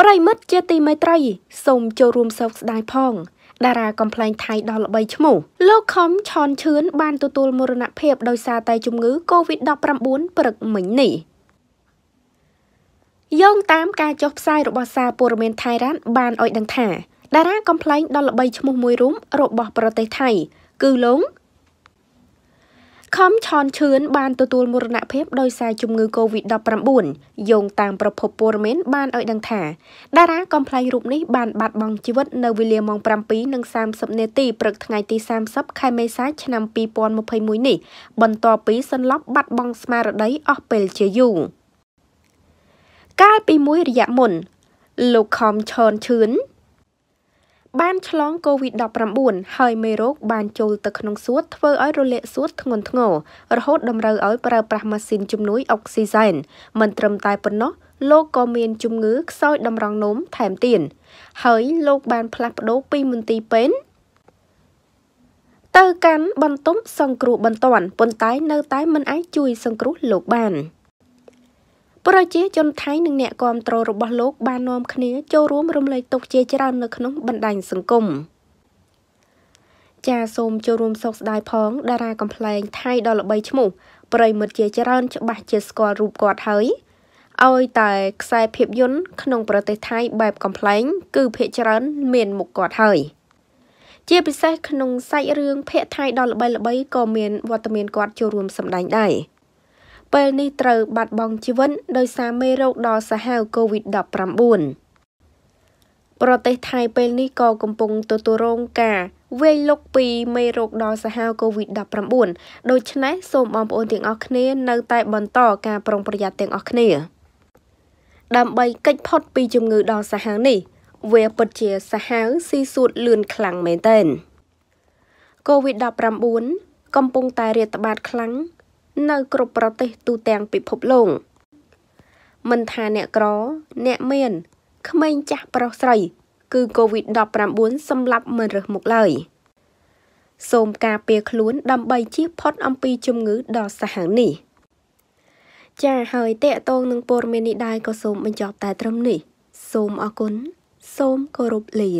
ប្រិមិត្តជាទីមេត្រីសូមចូលរួមសោកស្ដាយផងតារាកំប្លែងថៃដល់ល្បីឈ្មោះ លោកខំឆនឈឿនបានទទួលមរណភាពដោយសារតែជំងឺ Covid-19 ព្រឹកមិញនេះយោងតាមការចុះផ្សាយរបស់សារព័ត៌មានថៃរ៉ាត់បានឲ្យដឹងថា តារាកំប្លែងដល់ល្បីឈ្មោះមួយរូបរបស់ប្រទេសថៃ គឺលោកខំឆនឈឿនបានទទួលមរណភាពដោយសារជំងឺ Covid-19 យោងតាមប្រភពព័ត៌មានបានឲ្យដឹងថាតារាកំ pl ែងរូបនេះបានបាត់បង់ជីវិតនៅវេលាម៉ោង7:30នាទីព្រឹកថ្ងៃទី30ខែមេសាឆ្នាំ2021នេះបន្ទាប់ពីសន្លប់បាត់បង់ស្មារតីអស់ពេលជាយូរកាលពីមួយរយៈមុនលោកខំឆនឈឿនបានឆ្លង COVID-19 ហើយមេរោគបានចូលទៅក្នុងសួតធ្វើឲ្យរលាកសួតធ្ងន់ធ្ងររហូតតម្រូវឲ្យប្រើប្រាស់ម៉ាស៊ីន ជំនួយអុកស៊ីសែនមិនត្រឹមតែប៉ុណ្ណោះលោកក៏មាន ជំងឺខ្សោយតម្រង់នោមថែមទៀតហើយលោកបានផ្លាស់ប្ដូរពីមន្ទីរពេទ្យទៅកាន់បន្ទប់សង្គ្រោះបន្ទាន់ប៉ុន្តែនៅតែមិនអាចជួយសង្គ្រោះលោកបាន។ប្រជាជនថៃនិងអ្នកគាំទ្ររបស់លោកបាននាំគ្នាចូលរួមរំលែកទុក្ខជាច្រើននៅក្នុងបណ្ដាញសង្គមចាសូមចូលរួមសោកស្ដាយផងតារាកំ pl ែងថៃដ៏ល្បីឈ្មោះប្រិមិត្តជាច្រើនច្បាស់ជាស្គាល់រូបគាត់ហើយឲ្យតែខ្សែភាពយន្តក្នុងប្រទេសថៃបែបកំ pl ែងគឺភាគច្រើន មានមុខគាត់ហើយជាពិសេសក្នុងសាច់រឿងភាគថៃដ៏ល្បីៗក៏មានវត្តមានគាត់ចូលរួមសម្ដែងដែរ។ពេលនេះត្រូវបាត់បង់ជីវិតដោយសារមេរោគដ៏សាហាវ COVID-19 ប្រទេសថៃពេលនេះក៏កំពុងទទួលរងការវាយលុកពីមេរោគដ៏សាហាវ COVID-19 ដូច្នេះសូមបងប្អូនទាំងអស់គ្នានៅតែបន្តការប្រុងប្រយ័ត្នទាំងអស់គ្នា ដើម្បីកិច្ចផុតពីជំងឺដ៏សាហាវនេះ វាពិតជាសាហាវស៊ីសួតលឿនខ្លាំងមែនទែន COVID-19 កំពុងតែរាតត្បាតខ្លាំងនៅគ្រប់ប្រទេសទូទាំងពិភពលោកមិនថាអ្នកក្រអ្នកមានក្មេងចាស់ប្រុសស្រី គឺ COVID-19 សម្លាប់មិនរើសមុខឡើយសូមការពារខ្លួនដើម្បីជៀសផុតអំពីជំងឺដ៏សាហាវនេះចាហើយតេតងនឹងព័ត៌មាននេះដែរក៏សូមបញ្ចប់តែត្រឹមនេះ សូមអរគុណសូមគោរពលា